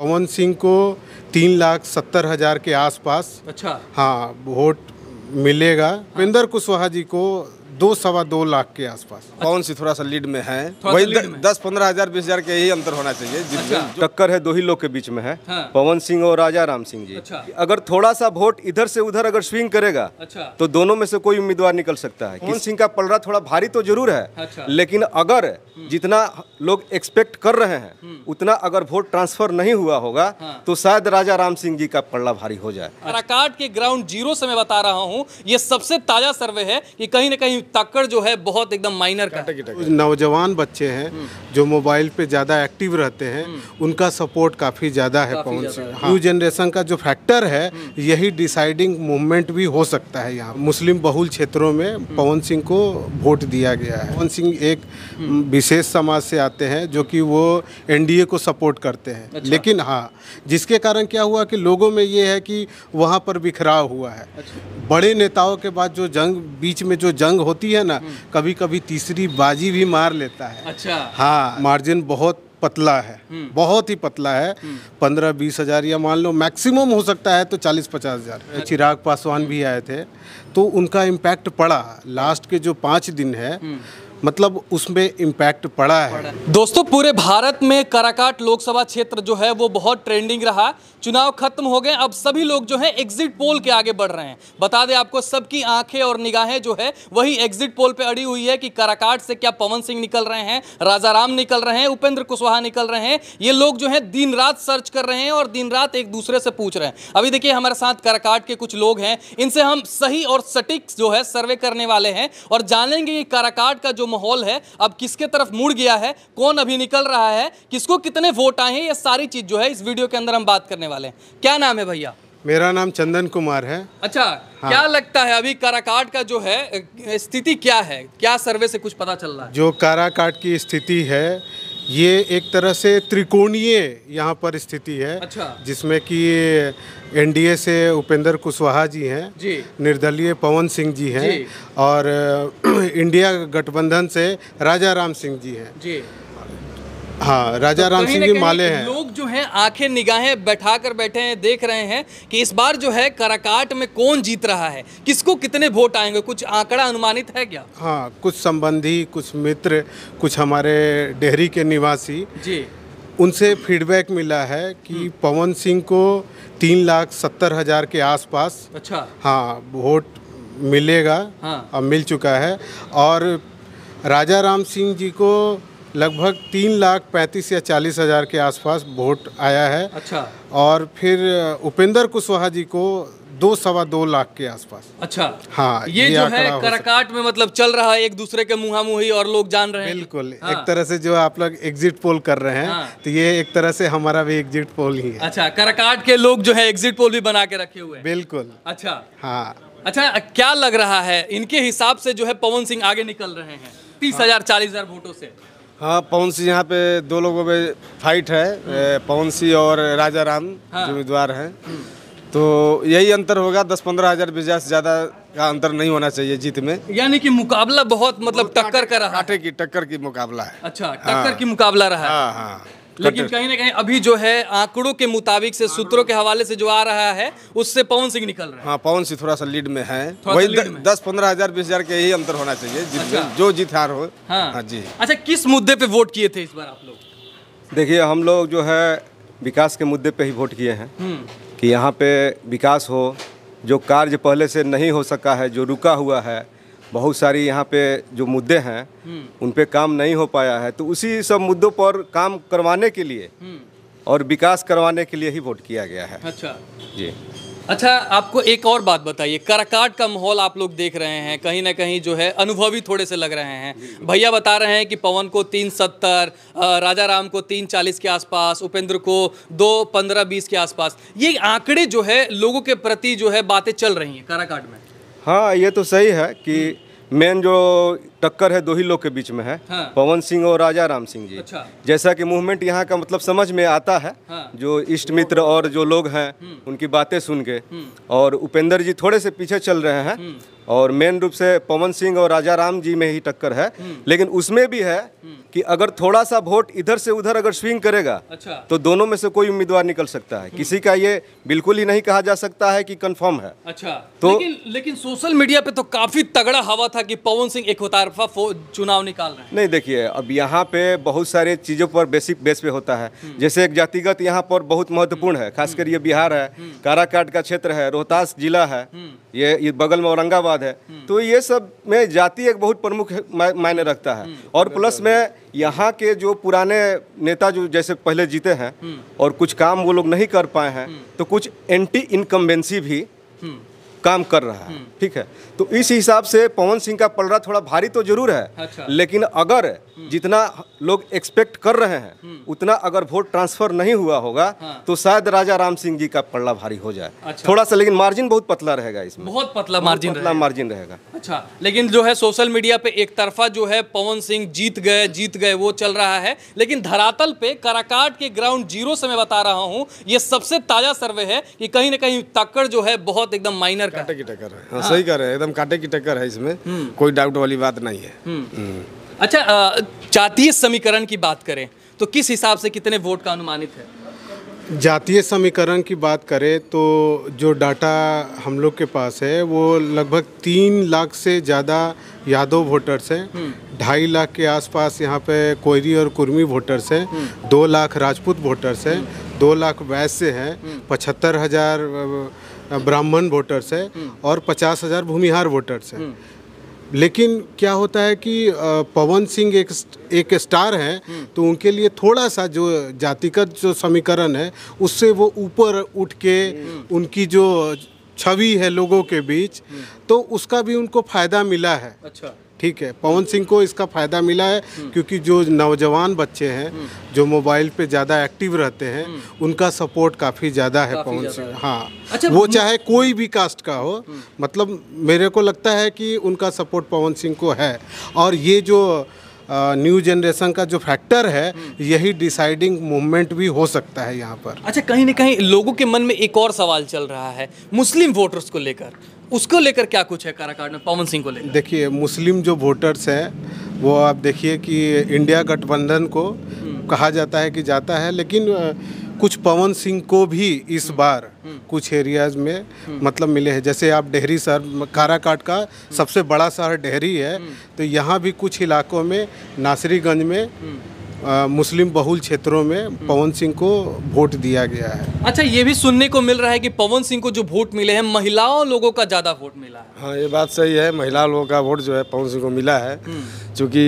पवन सिंह को तीन लाख सत्तर हजार के आसपास अच्छा हाँ वोट मिलेगा उपेंद्र हाँ। कुशवाहा जी को दो सवा दो लाख के आसपास कौन सी थोड़ा सा लीड में है वही द, में। दस पंद्रह हजार बीस हजार के ही अंतर होना चाहिए अच्छा। टक्कर है दो ही लोग के बीच में है हाँ। पवन सिंह और राजा राम सिंह जी अच्छा। अगर थोड़ा सा वोट इधर से उधर अगर स्विंग करेगा अच्छा। तो दोनों में से कोई उम्मीदवार निकल सकता है पवन सिंह का पलड़ा थोड़ा भारी तो जरूर है अच्छा। लेकिन अगर हम्म। जितना लोग एक्सपेक्ट कर रहे हैं हम्म। उतना अगर वोट ट्रांसफर नहीं हुआ होगा हाँ। तो शायद राजा राम सिंह जी का पलड़ा भारी हो जाए के ग्राउंड जीरो से मैं बता रहा हूँ ये सबसे ताजा सर्वे है कि कहीं न कहीं ताकड़ जो है बहुत एकदम माइनर का नौजवान बच्चे हैं हम्म। जो मोबाइल पे ज़्यादा एक्टिव रहते हैं हम्म। उनका सपोर्ट काफ़ी ज़्यादा है पहुँच न्यू जनरेशन का जो फैक्टर है हम्म। यही डिसाइडिंग मूवमेंट भी हो सकता है यहाँ मुस्लिम बहुल क्षेत्रों में पवन सिंह को वोट दिया गया है पवन सिंह एक विशेष समाज से आते हैं जो कि वो एनडीए को सपोर्ट करते हैं अच्छा। लेकिन हाँ जिसके कारण क्या हुआ कि लोगों में ये है कि वहाँ पर बिखराव हुआ है अच्छा। बड़े नेताओं के बाद जो जंग बीच में जो जंग हो होती है ना हम्म। कभी कभी तीसरी बाजी भी मार लेता है अच्छा हाँ मार्जिन बहुत पतला है हम्म। बहुत ही पतला है हम्म। पंद्रह बीस हज़ार या मान लो मैक्सिमम हो सकता है तो चालीस पचास हज़ार अच्छा। चिराग पासवान भी आए थे तो उनका इम्पैक्ट पड़ा लास्ट के जो पाँच दिन है मतलब उसमें इम्पैक्ट पड़ा है दोस्तों पूरे भारत में कराकाट लोकसभा क्षेत्र जो है वो बहुत ट्रेंडिंग रहा चुनाव खत्म हो गए अब सभी लोग जो है एग्जिट पोल के आगे बढ़ रहे हैं बता दें आपको सबकी आंखें और निगाहें जो है वही एग्जिट पोल पे अड़ी हुई है कि कराकाट से क्या पवन सिंह निकल रहे हैं राजा राम निकल रहे हैं उपेंद्र कुशवाहा निकल रहे हैं ये लोग जो है दिन रात सर्च कर रहे हैं और दिन रात एक दूसरे से पूछ रहे हैं अभी देखिए हमारे साथ कराकाट के कुछ लोग हैं इनसे हम सही और सटीक जो है सर्वे करने वाले हैं और जानेंगे कि कराकाट का जो माहौल है अब किसके तरफ मुड़ गया है कौन अभी निकल रहा है किसको कितने वोट आए हैं ये सारी चीज़ जो है इस वीडियो के अंदर हम बात करने वाले हैं क्या नाम है भैया मेरा नाम चंदन कुमार है अच्छा हाँ। क्या लगता है अभी काराकाट का जो है स्थिति क्या है क्या सर्वे से कुछ पता चल रहा है जो काराकाट की स्थिति है ये एक तरह से त्रिकोणीय यहाँ पर स्थिति है अच्छा। जिसमें कि एनडीए से उपेंद्र कुशवाहा जी हैं जी। निर्दलीय पवन सिंह जी हैं और इंडिया गठबंधन से राजा राम सिंह जी हैं जी। हाँ तो राजा तो राम सिंह जी माले हैं लोग जो है आंखें निगाहें बैठा कर बैठे हैं देख रहे हैं कि इस बार जो है कराकाट में कौन जीत रहा है किसको कितने वोट आएंगे कुछ आंकड़ा अनुमानित है क्या हाँ कुछ संबंधी कुछ मित्र कुछ हमारे डेहरी के निवासी जी उनसे फीडबैक मिला है कि हम्म। पवन सिंह को तीन लाख सत्तर हजार के आसपास अच्छा हाँ वोट मिलेगा हाँ। अब मिल चुका है और राजा राम सिंह जी को लगभग तीन लाख पैंतीस या चालीस हज़ार के आसपास वोट आया है अच्छा और फिर उपेंद्र कुशवाहा जी को दो सवा दो लाख के आसपास अच्छा हाँ ये, ये जो है कराकाट में मतलब चल रहा है एक दूसरे के मुहा मुही और लोग जान रहे हैं बिल्कुल हाँ। एक तरह से जो आप लोग एग्जिट पोल कर रहे हैं हाँ। तो ये एक तरह से हमारा भी एग्जिट पोल ही है अच्छा कराकाट के लोग जो है एग्जिट पोल भी बना के रखे हुए हैं बिल्कुल अच्छा हाँ अच्छा क्या लग रहा है इनके हिसाब से जो है पवन सिंह आगे निकल रहे हैं तीस हाँ। हजार चालीस हजार वोटो से हाँ पवन सिंह यहाँ पे दो लोगों में फाइट है हम्म। पवन सिंह और राजा राम हाँ। जो उम्मीदवार हैं हम्म। तो यही अंतर होगा दस पंद्रह हजार बीजा से ज़्यादा का अंतर नहीं होना चाहिए जीत में यानी कि मुकाबला बहुत मतलब टक्कर का रहा टक्कर की टक्कर की मुकाबला है अच्छा हाँ। टक्कर हाँ, की मुकाबला रहा हाँ, हाँ। लेकिन कहीं ना कहीं अभी जो है आंकड़ों के मुताबिक से सूत्रों के हवाले से जो आ रहा है उससे पवन सिंह निकल रहा है हाँ पवन सिंह थोड़ा सा लीड में है वही द, में। दस पंद्रह हजार बीस हजार के यही अंतर होना चाहिए अच्छा। जो जीत हार हो हाँ।, हाँ जी अच्छा किस मुद्दे पे वोट किए थे इस बार आप लोग देखिए हम लोग जो है विकास के मुद्दे पे ही वोट किए हैं हम्म। कि यहाँ पे विकास हो जो कार्य पहले से नहीं हो सका है जो रुका हुआ है बहुत सारी यहाँ पे जो मुद्दे हैं हम्म। उन पे काम नहीं हो पाया है तो उसी सब मुद्दों पर काम करवाने के लिए हम्म। और विकास करवाने के लिए ही वोट किया गया है अच्छा जी अच्छा आपको एक और बात बताइए कराकाट का माहौल आप लोग देख रहे हैं कहीं ना कहीं जो है अनुभवी थोड़े से लग रहे हैं भैया बता रहे हैं कि पवन को तीन सत्तर राजा राम को तीन चालीस के आसपास उपेंद्र को दो पंद्रह बीस के आसपास ये आंकड़े जो है लोगों के प्रति जो है बातें चल रही हैं कराकाट में हाँ ये तो सही है कि मेन जो टक्कर है दो ही लोग के बीच में है हाँ। पवन सिंह और राजा राम सिंह जी अच्छा। जैसा कि मूवमेंट यहाँ का मतलब समझ में आता है हाँ। जो इष्ट मित्र और जो लोग हैं हम्म। उनकी बातें सुन के हम्म। और उपेंद्र जी थोड़े से पीछे चल रहे हैं हम्म। और मेन रूप से पवन सिंह और राजा राम जी में ही टक्कर है लेकिन उसमें भी है कि अगर थोड़ा सा वोट इधर से उधर अगर स्विंग करेगा अच्छा। तो दोनों में से कोई उम्मीदवार निकल सकता है किसी का ये बिल्कुल ही नहीं कहा जा सकता है कि कंफर्म है अच्छा तो लेकिन, लेकिन सोशल मीडिया पे तो काफी तगड़ा हवा था कि पवन सिंह एक तरफा चुनाव निकाल रहे हैं नहीं देखिए अब यहाँ पे बहुत सारे चीज़ों पर बेसिक बेस पे होता है हम्म। जैसे एक जातिगत यहाँ पर बहुत महत्वपूर्ण है खासकर हम्म। ये बिहार है हम्म। काराकाट का क्षेत्र है रोहतास जिला है ये, ये बगल में औरंगाबाद है तो ये सब में जाति एक बहुत प्रमुख मायने रखता है और प्लस में यहाँ के जो पुराने नेता जो जैसे पहले जीते हैं और कुछ काम वो लोग नहीं कर पाए हैं तो कुछ एंटी इनकम्बेंसी भी काम कर रहा है हम्म। ठीक है तो इस हिसाब से पवन सिंह का पलड़ा थोड़ा भारी तो जरूर है अच्छा। लेकिन अगर हम्म। जितना लोग एक्सपेक्ट कर रहे हैं हम्म। उतना अगर वोट ट्रांसफर नहीं हुआ होगा हाँ। तो शायद राजा राम सिंह जी का पलड़ा भारी हो जाए अच्छा। थोड़ा सा लेकिन मार्जिन बहुत पतला रहेगा इसमें बहुत पतला मार्जिन पतला मार्जिन रहेगा अच्छा लेकिन जो है सोशल मीडिया पे एक तरफा जो है पवन सिंह जीत गए जीत गए वो चल रहा है लेकिन धरातल पे कराकाट के ग्राउंड जीरो से मैं बता रहा हूँ ये सबसे ताजा सर्वे है कि कहीं ना कहीं तक्कड़ जो है बहुत एकदम माइनर काटे की टक्कर है हाँ, सही कह रहे हैं एकदम काटे की टक्कर है इसमें हम्म। कोई डाउट वाली बात नहीं है हम्म। हम्म। अच्छा जातीय समीकरण की बात करें तो किस हिसाब से कितने वोट का अनुमानित है जातीय समीकरण की बात करें तो जो डाटा हम लोग के पास है वो लगभग तीन लाख से ज़्यादा यादव वोटर्स हैं ढाई लाख के आसपास यहाँ पे कोयरी और कुर्मी वोटर्स हैं दो लाख राजपूत वोटर्स हैं दो लाख वैश्य हैं पचहत्तर हज़ार ब्राह्मण वोटर्स है हम्म। और पचास हज़ार भूमिहार वोटर्स है हम्म। लेकिन क्या होता है कि पवन सिंह एक एक स्टार हैं हम्म। तो उनके लिए थोड़ा सा जो जातिगत जो समीकरण है उससे वो ऊपर उठ के उनकी जो छवि है लोगों के बीच हम्म। तो उसका भी उनको फ़ायदा मिला है अच्छा ठीक है पवन सिंह को इसका फ़ायदा मिला है हम्म। क्योंकि जो नौजवान बच्चे हैं हम्म। जो मोबाइल पे ज़्यादा एक्टिव रहते हैं उनका सपोर्ट काफ़ी ज़्यादा है पवन सिंह हाँ अच्छा, वो चाहे कोई भी कास्ट का हो मतलब मेरे को लगता है कि उनका सपोर्ट पवन सिंह को है और ये जो न्यू जनरेशन का जो फैक्टर है यही डिसाइडिंग मूवमेंट भी हो सकता है यहाँ पर अच्छा कहीं ना कहीं लोगों के मन में एक और सवाल चल रहा है मुस्लिम वोटर्स को लेकर उसको लेकर क्या कुछ है काराकाट में पवन सिंह को लेकर देखिए मुस्लिम जो वोटर्स हैं वो आप देखिए कि इंडिया गठबंधन को हम्म। कहा जाता है कि जाता है लेकिन कुछ पवन सिंह को भी इस बार हम्म। कुछ एरियाज में हम्म। मतलब मिले हैं जैसे आप डेहरी शहर काराकाट का हम्म। सबसे बड़ा शहर डेहरी है हम्म। तो यहाँ भी कुछ इलाकों में नासरीगंज में आ, मुस्लिम बहुल क्षेत्रों में पवन सिंह को वोट दिया गया है अच्छा ये भी सुनने को मिल रहा है कि पवन सिंह को जो वोट मिले हैं महिलाओं लोगों का ज़्यादा वोट मिला है हाँ ये बात सही है महिला लोगों का वोट जो है पवन सिंह को मिला है चूँकि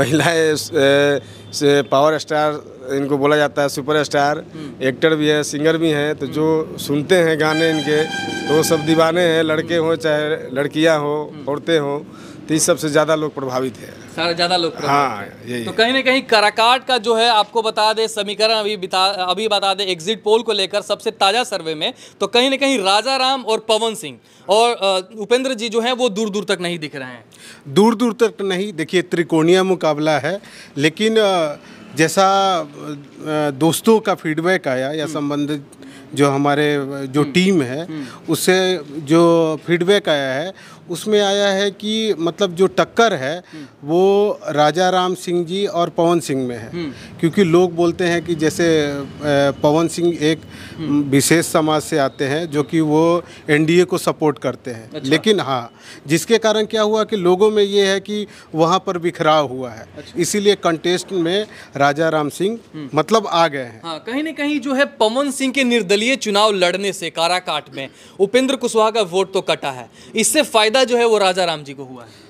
महिलाएं पावर स्टार इनको बोला जाता है सुपरस्टार एक्टर भी है सिंगर भी हैं तो जो सुनते हैं गाने इनके तो वो सब दीवाने हैं लड़के हों चाहे लड़कियां हो औरतें हों तो इस सबसे ज़्यादा लोग प्रभावित हैं सारे ज़्यादा लोग हाँ यही तो कहीं ना कहीं कराकाट का जो है आपको बता दें समीकरण अभी बता अभी बता दें एग्जिट पोल को लेकर सबसे ताज़ा सर्वे में तो कहीं ना कहीं राजा राम और पवन सिंह और उपेंद्र जी जो हैं वो दूर दूर तक नहीं दिख रहे हैं दूर दूर तक नहीं देखिए त्रिकोणीय मुकाबला है लेकिन आ, जैसा दोस्तों का फीडबैक आया या हम्म। संबंधित जो हमारे जो टीम हम्म। है हम्म। उससे जो फीडबैक आया है उसमें आया है कि मतलब जो टक्कर है वो राजा राम सिंह जी और पवन सिंह में है हम्म। क्योंकि लोग बोलते हैं कि जैसे पवन सिंह एक हम्म। विशेष समाज से आते हैं जो कि वो एनडीए को सपोर्ट करते हैं अच्छा। लेकिन हाँ जिसके कारण क्या हुआ कि लोगों में ये है कि वहाँ पर बिखराव हुआ है अच्छा। इसीलिए कंटेस्ट में राजा राम सिंह हम्म। मतलब आ गए हैं हाँ, कहीं ना कहीं जो है पवन सिंह के निर्दलीय चुनाव लड़ने से काराकाट में उपेंद्र कुशवाहा का वोट तो कटा है इससे फायदा फायदा जो है वो राजा राम जी को हुआ है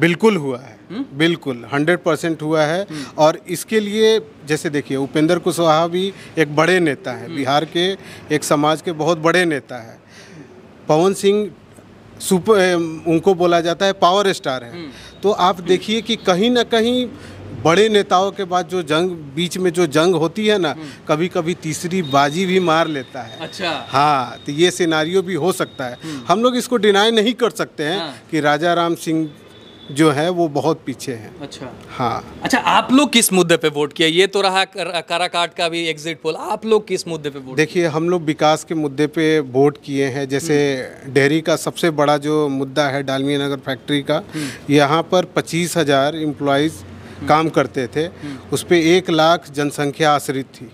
बिल्कुल हुआ है हुँ? बिल्कुल हंड्रेड परसेंट हुआ है और इसके लिए जैसे देखिए उपेंद्र कुशवाहा भी एक बड़े नेता है बिहार के एक समाज के बहुत बड़े नेता है पवन सिंह सुपर उनको बोला जाता है पावर स्टार है तो आप देखिए कि कहीं ना कहीं बड़े नेताओं के बाद जो जंग बीच में जो जंग होती है ना हम्म। कभी कभी तीसरी बाजी भी मार लेता है अच्छा हाँ तो ये सिनारियो भी हो सकता है हम्म। हम लोग इसको डिनाई नहीं कर सकते हैं हाँ। कि राजा राम सिंह जो है वो बहुत पीछे हैं अच्छा हाँ अच्छा आप लोग किस मुद्दे पे वोट किया ये तो रहा कर, काराकाट का भी एग्जिट पोल आप लोग किस मुद्दे पे वोट देखिए हम लोग विकास के मुद्दे पे वोट किए हैं जैसे हम्म। डेयरी का सबसे बड़ा जो मुद्दा है डालमिया नगर फैक्ट्री का यहाँ पर पच्चीस हज़ार एम्प्लॉयज़ काम करते थे उस पर एक लाख जनसंख्या आश्रित थी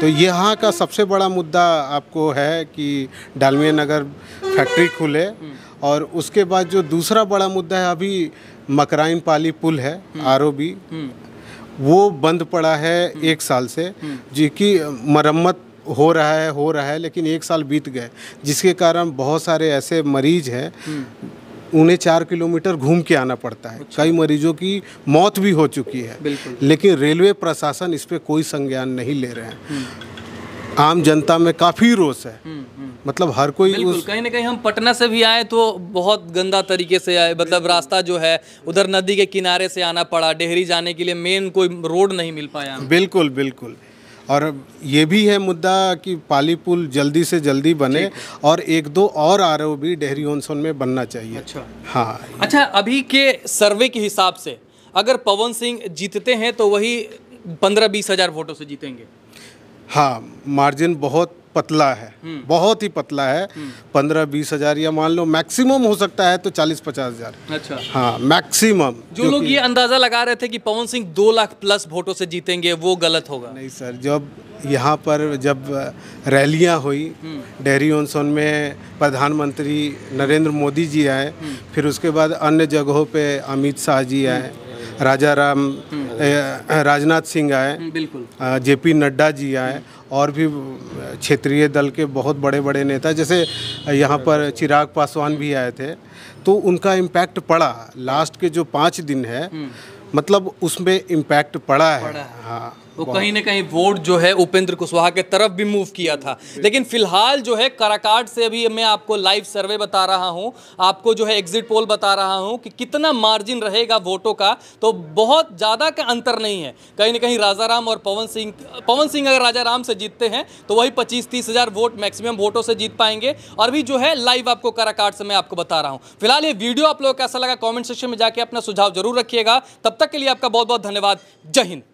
तो यहाँ का सबसे बड़ा मुद्दा आपको है कि डालमिया नगर फैक्ट्री खुले और उसके बाद जो दूसरा बड़ा मुद्दा है अभी मकराइन पाली पुल है आर वो बंद पड़ा है एक साल से जो कि मरम्मत हो रहा है हो रहा है लेकिन एक साल बीत गए जिसके कारण बहुत सारे ऐसे मरीज हैं उन्हें चार किलोमीटर घूम के आना पड़ता है अच्छा। कई मरीजों की मौत भी हो चुकी है लेकिन रेलवे प्रशासन इस पर कोई संज्ञान नहीं ले रहे हैं हम्म। आम जनता में काफ़ी रोष है हम्म, हम्म। मतलब हर कोई उस... कहीं ना कहीं हम पटना से भी आए तो बहुत गंदा तरीके से आए मतलब रास्ता जो है उधर नदी के किनारे से आना पड़ा डेहरी जाने के लिए मेन कोई रोड नहीं मिल पाया बिल्कुल बिल्कुल और ये भी है मुद्दा कि पाली पुल जल्दी से जल्दी बने और एक दो और आर भी डेहरी ओनसोन में बनना चाहिए अच्छा हाँ अच्छा अभी के सर्वे के हिसाब से अगर पवन सिंह जीतते हैं तो वही पंद्रह बीस हज़ार वोटों से जीतेंगे हाँ मार्जिन बहुत पतला है हम्म। बहुत ही पतला है हम्म। पंद्रह बीस हजार या मान लो मैक्सिमम हो सकता है तो चालीस पचास हजार अच्छा हाँ मैक्सिमम जो लोग ये अंदाजा लगा रहे थे कि पवन सिंह दो लाख प्लस वोटों से जीतेंगे वो गलत होगा नहीं सर जब यहाँ पर जब रैलियाँ हुई हम्म। डेहरी ओनसोन में प्रधानमंत्री नरेंद्र मोदी जी आए फिर उसके बाद अन्य जगहों पे अमित शाह जी आए राजा राम हम्म। राजनाथ सिंह आए हम्म, बिल्कुल जेपी नड्डा जी आए और भी क्षेत्रीय दल के बहुत बड़े बड़े नेता जैसे यहाँ पर चिराग पासवान भी आए थे तो उनका इम्पैक्ट पड़ा लास्ट के जो पाँच दिन है हम्म। मतलब उसमें इम्पैक्ट पड़ा है हाँ वो तो कहीं ना कहीं वोट जो है उपेंद्र कुशवाहा के तरफ भी मूव किया था लेकिन फिलहाल जो है काराकाट से अभी मैं आपको लाइव सर्वे बता रहा हूं आपको जो है एग्जिट पोल बता रहा हूं कि कितना मार्जिन रहेगा वोटों का तो बहुत ज़्यादा का अंतर नहीं है कहीं ना कहीं राजा राम और पवन सिंह पवन सिंह अगर राजा राम से जीतते हैं तो वही पच्चीस तीस हज़ार वोट मैक्सिमम वोटों से जीत पाएंगे और भी जो है लाइव आपको काराकाट से मैं आपको बता रहा हूँ फिलहाल ये वीडियो आप लोग कैसा लगा कॉमेंट सेक्शन में जाके अपना सुझाव जरूर रखिएगा तब तक के लिए आपका बहुत बहुत धन्यवाद जय हिंद